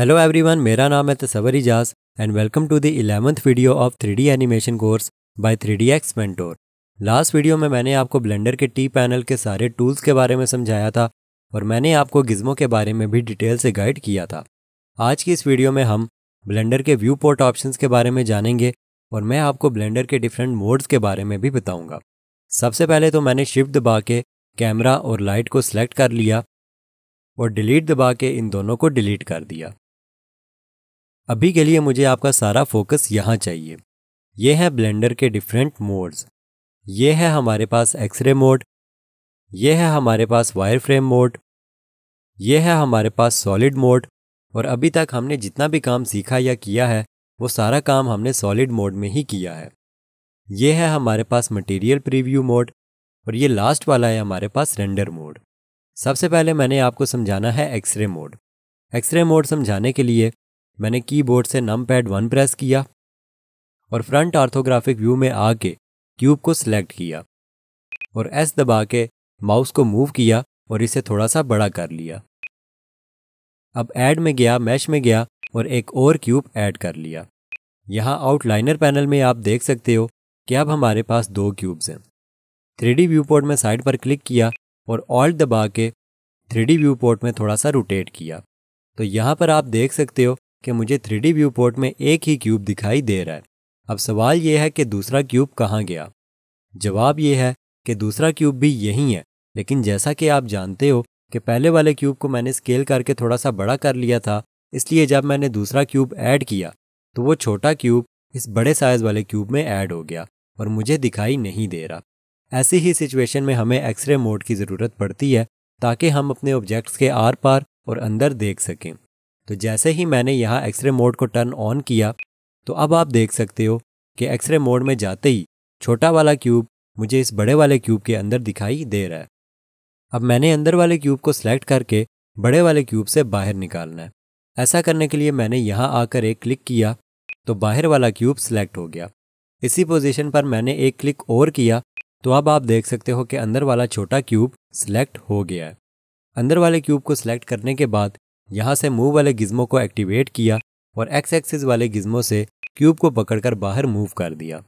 hello everyone मेरा नाम है Tasawar Ijaz and welcome to the eleventh video of three animation course by three D X last video में मैंने आपको ब्लेंडर के टी पैनल के सारे टूल्स के बारे में समझाया था और मैंने आपको गिज्मों के बारे में भी डिटेल से गाइड किया था आज की इस वीडियो में हम ब्लेंडर के व्यू पोर्ट ऑप्शन के बारे में जानेंगे और मैं आपको ब्लेंडर के डिफरेंट मोड्स के बारे में भी बताऊँगा सबसे पहले तो मैंने शिफ्ट दबा के कैमरा और लाइट को सिलेक्ट कर लिया और डिलीट दबा के इन दोनों को डिलीट कर दिया अभी के लिए मुझे आपका सारा फोकस यहाँ चाहिए ये है ब्लेंडर के डिफरेंट मोड्स ये है हमारे पास एक्सरे मोड ये है हमारे पास वायर फ्रेम मोड यह है हमारे पास सॉलिड मोड और अभी तक हमने जितना भी काम सीखा या किया है वो सारा काम हमने सॉलिड मोड में ही किया है ये है हमारे पास मटेरियल प्रीव्यू मोड और ये लास्ट वाला है हमारे पास रेंडर मोड सबसे पहले मैंने आपको समझाना है एक्सरे मोड एक्सरे मोड समझाने के लिए मैंने कीबोर्ड से नम पैड वन प्रेस किया और फ्रंट आर्थोग्राफिक व्यू में आके क्यूब को सिलेक्ट किया और एस दबा के माउस को मूव किया और इसे थोड़ा सा बड़ा कर लिया अब ऐड में गया मैश में गया और एक और क्यूब ऐड कर लिया यहाँ आउटलाइनर पैनल में आप देख सकते हो कि अब हमारे पास दो क्यूब्स हैं थ्री व्यू पोर्ट में साइड पर क्लिक किया और ऑल्ट दबा के थ्री व्यू पोर्ट में थोड़ा सा रोटेट किया तो यहाँ पर आप देख सकते हो कि मुझे थ्री व्यू पोर्ट में एक ही क्यूब दिखाई दे रहा है अब सवाल यह है कि दूसरा क्यूब कहाँ गया जवाब यह है कि दूसरा क्यूब भी यही है लेकिन जैसा कि आप जानते हो कि पहले वाले क्यूब को मैंने स्केल करके थोड़ा सा बड़ा कर लिया था इसलिए जब मैंने दूसरा क्यूब ऐड किया तो वो छोटा क्यूब इस बड़े साइज़ वाले क्यूब में ऐड हो गया और मुझे दिखाई नहीं दे रहा ऐसी ही सिचुएशन में हमें एक्सरे मोड की ज़रूरत पड़ती है ताकि हम अपने ऑब्जेक्ट्स के आर पार और अंदर देख सकें तो जैसे ही मैंने यहाँ एक्सरे मोड को टर्न ऑन किया तो अब आप देख सकते हो कि एक्सरे मोड में जाते ही छोटा वाला क्यूब मुझे इस बड़े वाले क्यूब के अंदर दिखाई दे रहा है अब मैंने अंदर वाले क्यूब को सिलेक्ट करके बड़े वाले क्यूब से बाहर निकालना है ऐसा करने के लिए मैंने यहाँ आकर एक क्लिक किया तो बाहर वाला क्यूब सिलेक्ट हो गया इसी पोजीशन पर मैंने एक क्लिक और किया तो अब आप देख सकते हो कि अंदर वाला छोटा क्यूब सिलेक्ट हो गया है अंदर वाले क्यूब को सिलेक्ट करने के बाद यहाँ से मूव वाले गिज्मो को एक्टिवेट किया और एक्स एक्सिस वाले गिज्मो से क्यूब को पकड़कर बाहर मूव कर दिया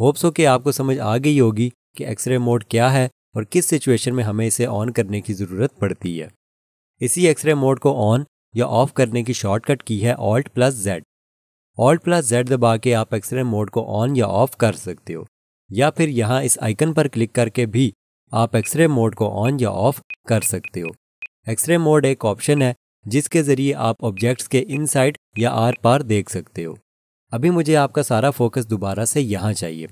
होप्स हो कि आपको समझ आ गई होगी कि एक्सरे मोड क्या है और किस सिचुएशन में हमें इसे ऑन करने की ज़रूरत पड़ती है इसी एक्सरे मोड को ऑन या ऑफ करने की शॉर्टकट की है alt plus Z alt plus Z दबा के आप एक्सरे मोड को ऑन या ऑफ कर सकते हो या फिर यहाँ इस आइकन पर क्लिक करके भी आप एक्सरे मोड को ऑन या ऑफ कर सकते हो एक्सरे मोड एक ऑप्शन है जिसके ज़रिए आप ऑब्जेक्ट्स के इनसाइड या आर पार देख सकते हो अभी मुझे आपका सारा फोकस दोबारा से यहाँ चाहिए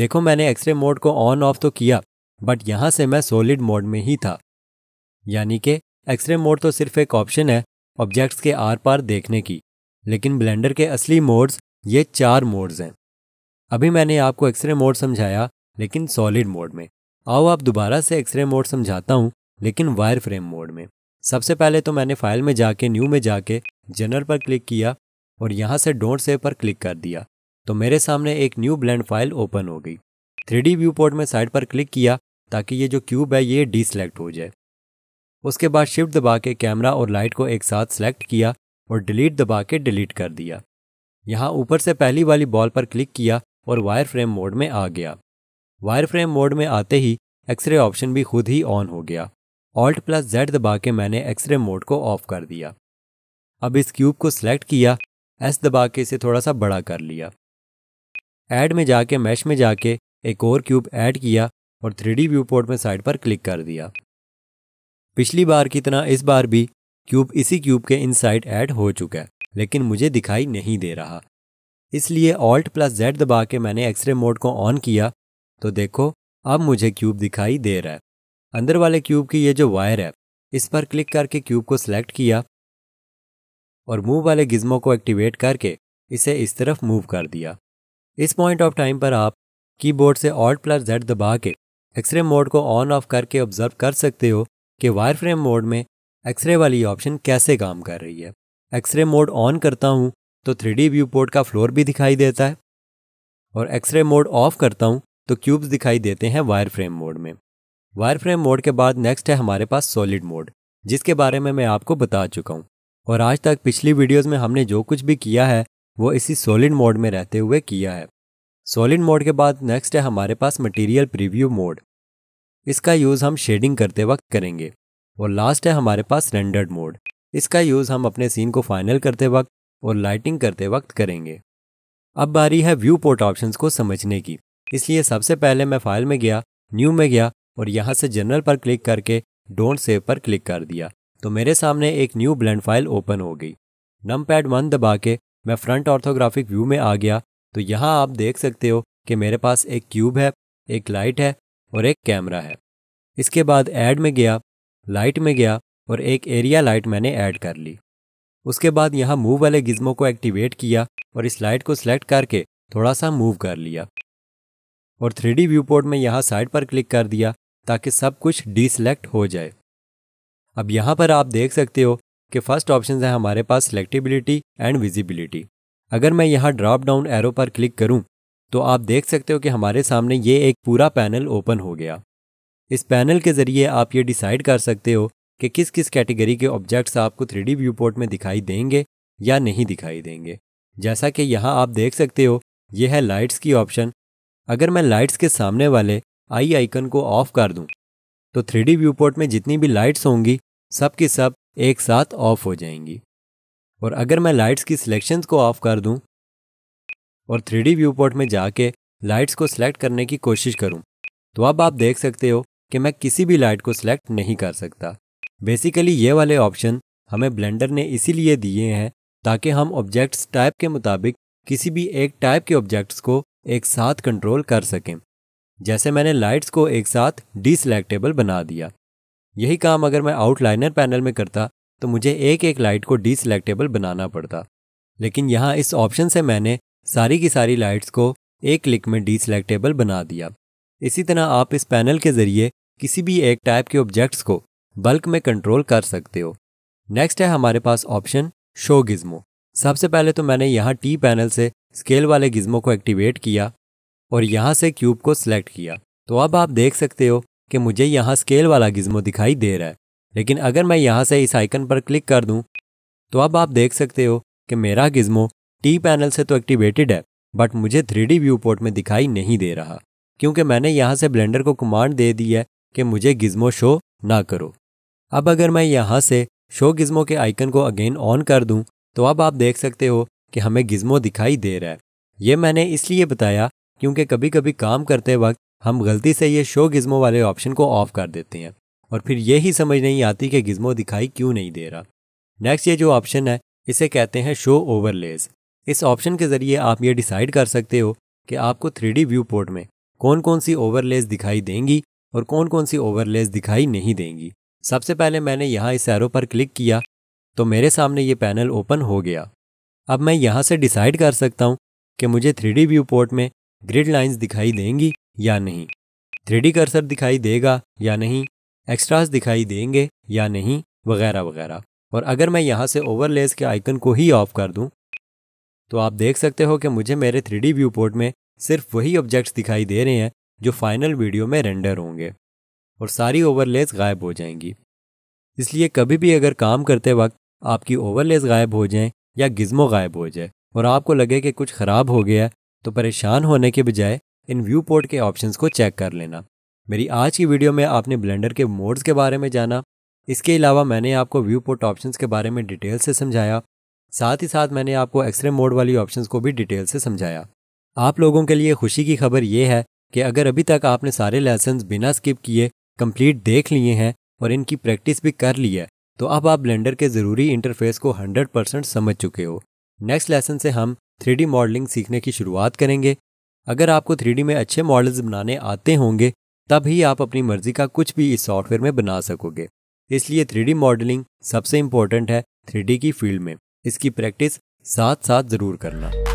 देखो मैंने एक्सरे मोड को ऑन ऑफ तो किया बट यहाँ से मैं सॉलिड मोड में ही था यानी कि एक्सरे मोड तो सिर्फ एक ऑप्शन है ऑब्जेक्ट्स के आर पार देखने की लेकिन ब्लेंडर के असली मोड्स ये चार मोड्स हैं अभी मैंने आपको एक्सरे मोड समझाया लेकिन सॉलिड मोड में आओ आप दोबारा से एक्सरे मोड समझाता हूँ लेकिन वायर फ्रेम मोड में सबसे पहले तो मैंने फाइल में जाके न्यू में जाके जनरल पर क्लिक किया और यहाँ से डोंट सेव पर क्लिक कर दिया तो मेरे सामने एक न्यू ब्लेंड फाइल ओपन हो गई थ्री व्यू पोर्ट में साइड पर क्लिक किया ताकि ये जो क्यूब है ये डिसलेक्ट हो जाए उसके बाद शिफ्ट दबा के कैमरा और लाइट को एक साथ सेलेक्ट किया और डिलीट दबा के डिलीट कर दिया यहाँ ऊपर से पहली वाली बॉल पर क्लिक किया और वायर फ्रेम मोड में आ गया वायर फ्रेम मोड में आते ही एक्सरे ऑप्शन भी खुद ही ऑन हो गया ऑल्ट प्लस जेड दबा के मैंने एक्सरे मोड को ऑफ कर दिया अब इस क्यूब को सिलेक्ट किया एस दबा के इसे थोड़ा सा बड़ा कर लिया ऐड में जाके मैश में जाके एक और क्यूब ऐड किया और थ्री व्यू पोर्ट में साइड पर क्लिक कर दिया पिछली बार की तरह इस बार भी क्यूब इसी क्यूब के इनसाइड ऐड हो चुका है लेकिन मुझे दिखाई नहीं दे रहा इसलिए ऑल्ट प्लस जेड दबा के मैंने एक्सरे मोड को ऑन किया तो देखो अब मुझे क्यूब दिखाई दे रहा है अंदर वाले क्यूब की ये जो वायर है इस पर क्लिक करके क्यूब को सिलेक्ट किया और मूव वाले गिज्मो को एक्टिवेट करके इसे इस तरफ मूव कर दिया इस पॉइंट ऑफ टाइम पर आप कीबोर्ड से ऑल्ट प्लस जेड दबा के एक्सरे मोड को ऑन ऑफ करके ऑब्जर्व कर सकते हो कि वायर फ्रेम मोड में एक्सरे वाली ऑप्शन कैसे काम कर रही है एक्सरे मोड ऑन करता हूँ तो थ्री व्यू पोर्ट का फ्लोर भी दिखाई देता है और एक्सरे मोड ऑफ करता हूँ तो क्यूब्स दिखाई देते हैं वायर फ्रेम मोड में वायरफ्रेम मोड के बाद नेक्स्ट है हमारे पास सॉलिड मोड जिसके बारे में मैं आपको बता चुका हूँ और आज तक पिछली वीडियोस में हमने जो कुछ भी किया है वो इसी सॉलिड मोड में रहते हुए किया है सॉलिड मोड के बाद नेक्स्ट है हमारे पास मटेरियल प्रीव्यू मोड इसका यूज़ हम शेडिंग करते वक्त करेंगे और लास्ट है हमारे पास रेंडर्ड मोड इसका यूज़ हम अपने सीन को फाइनल करते वक्त और लाइटिंग करते वक्त करेंगे अब बारी है व्यू पोर्ट ऑप्शन को समझने की इसलिए सबसे पहले मैं फाइल में गया न्यू में गया और यहाँ से जनरल पर क्लिक करके डोंट सेव पर क्लिक कर दिया तो मेरे सामने एक न्यू ब्लेंड फाइल ओपन हो गई नम पैड वन दबा के मैं फ्रंट ऑर्थोग्राफिक व्यू में आ गया तो यहाँ आप देख सकते हो कि मेरे पास एक क्यूब है एक लाइट है और एक कैमरा है इसके बाद ऐड में गया लाइट में गया और एक एरिया लाइट मैंने ऐड कर ली उसके बाद यहाँ मूव वाले गिज्मों को एक्टिवेट किया और इस लाइट को सिलेक्ट करके थोड़ा सा मूव कर लिया और थ्री डी में यहाँ साइड पर क्लिक कर दिया ताकि सब कुछ डीसेलेक्ट हो जाए अब यहाँ पर आप देख सकते हो कि फर्स्ट ऑप्शन है हमारे पास सेलेक्टिबिलिटी एंड विजिबिलिटी अगर मैं यहाँ ड्रॉप डाउन एरो पर क्लिक करूँ तो आप देख सकते हो कि हमारे सामने ये एक पूरा पैनल ओपन हो गया इस पैनल के ज़रिए आप ये डिसाइड कर सकते हो कि किस किस कैटेगरी के ऑब्जेक्ट्स आपको थ्री व्यू पोर्ट में दिखाई देंगे या नहीं दिखाई देंगे जैसा कि यहाँ आप देख सकते हो यह है लाइट्स की ऑप्शन अगर मैं लाइट्स के सामने वाले आई आइकन को ऑफ कर दूं तो थ्री व्यूपोर्ट में जितनी भी लाइट्स होंगी सब की सब एक साथ ऑफ हो जाएंगी और अगर मैं लाइट्स की सिलेक्शंस को ऑफ कर दूं और थ्री व्यूपोर्ट में जाके लाइट्स को सिलेक्ट करने की कोशिश करूं तो अब आप देख सकते हो कि मैं किसी भी लाइट को सिलेक्ट नहीं कर सकता बेसिकली ये वाले ऑप्शन हमें ब्लेंडर ने इसीलिए दिए हैं ताकि हम ऑब्जेक्ट्स टाइप के मुताबिक किसी भी एक टाइप के ऑब्जेक्ट्स को एक साथ कंट्रोल कर सकें जैसे मैंने लाइट्स को एक साथ डिसलेक्टेबल बना दिया यही काम अगर मैं आउटलाइनर पैनल में करता तो मुझे एक एक लाइट को डिसलेक्टेबल बनाना पड़ता लेकिन यहाँ इस ऑप्शन से मैंने सारी की सारी लाइट्स को एक क्लिक में डिसलेक्टेबल बना दिया इसी तरह आप इस पैनल के ज़रिए किसी भी एक टाइप के ऑब्जेक्ट्स को बल्क में कंट्रोल कर सकते हो नेक्स्ट है हमारे पास ऑप्शन शो गिज्मो सबसे पहले तो मैंने यहाँ टी पैनल से स्केल वाले गिज्मो को एक्टिवेट किया और यहाँ से क्यूब को सिलेक्ट किया तो अब आप देख सकते हो कि मुझे यहाँ स्केल वाला गिज्मो दिखाई दे रहा है लेकिन अगर मैं यहाँ से इस आइकन पर क्लिक कर दूँ तो अब आप देख सकते हो कि मेरा गिज्मो टी पैनल से तो एक्टिवेटेड है बट मुझे थ्री व्यू पोर्ट में दिखाई नहीं दे रहा क्योंकि मैंने यहाँ से ब्लेंडर को कमांड दे दी है कि मुझे गिज्मो शो ना करो अब अगर मैं यहाँ से शो गिज्मो के आइकन को अगेन ऑन कर दूँ तो अब आप देख सकते हो कि हमें गिज्मो दिखाई दे रहा है ये मैंने इसलिए बताया क्योंकि कभी कभी काम करते वक्त हम गलती से ये शो गिज्मो वाले ऑप्शन को ऑफ़ कर देते हैं और फिर ये ही समझ नहीं आती कि गिज्मो दिखाई क्यों नहीं दे रहा नेक्स्ट ये जो ऑप्शन है इसे कहते हैं शो ओवरलेज इस ऑप्शन के ज़रिए आप ये डिसाइड कर सकते हो कि आपको थ्री व्यू पोर्ट में कौन कौन सी ओवरलेज दिखाई देंगी और कौन कौन सी ओवरलेज दिखाई नहीं देंगी सबसे पहले मैंने यहाँ इस एरो पर क्लिक किया तो मेरे सामने ये पैनल ओपन हो गया अब मैं यहाँ से डिसाइड कर सकता हूँ कि मुझे थ्री व्यू पोर्ट में ग्रिड लाइंस दिखाई देंगी या नहीं थ्री कर्सर दिखाई देगा या नहीं एक्स्ट्रास दिखाई देंगे या नहीं वगैरह वगैरह और अगर मैं यहाँ से ओवरलेस के आइकन को ही ऑफ कर दूँ तो आप देख सकते हो कि मुझे मेरे थ्री व्यू पोर्ट में सिर्फ वही ऑब्जेक्ट्स दिखाई दे रहे हैं जो फाइनल वीडियो में रेंडर होंगे और सारी ओवरलेस गायब हो जाएंगी इसलिए कभी भी अगर काम करते वक्त आपकी ओवरलेस गायब हो जाएं या गिज्मो गायब हो जाए और आपको लगे कि कुछ ख़राब हो गया तो परेशान होने के बजाय इन व्यू पोर्ट के ऑप्शंस को चेक कर लेना मेरी आज की वीडियो में आपने ब्लेंडर के मोड्स के बारे में जाना इसके अलावा मैंने आपको व्यू पोर्ट ऑप्शन के बारे में डिटेल से समझाया साथ ही साथ मैंने आपको एक्सरे मोड वाली ऑप्शन को भी डिटेल से समझाया आप लोगों के लिए खुशी की खबर यह है कि अगर अभी तक आपने सारे लेसन बिना स्किप किए कंप्लीट देख लिए हैं और इनकी प्रैक्टिस भी कर ली है तो अब आप ब्लेंडर के ज़रूरी इंटरफेस को 100% समझ चुके हो नेक्स्ट लेसन से हम थ्री मॉडलिंग सीखने की शुरुआत करेंगे अगर आपको थ्री में अच्छे मॉडल्स बनाने आते होंगे तब ही आप अपनी मर्जी का कुछ भी इस सॉफ्टवेयर में बना सकोगे इसलिए थ्री मॉडलिंग सबसे इम्पोर्टेंट है थ्री की फील्ड में इसकी प्रैक्टिस साथ साथ ज़रूर करना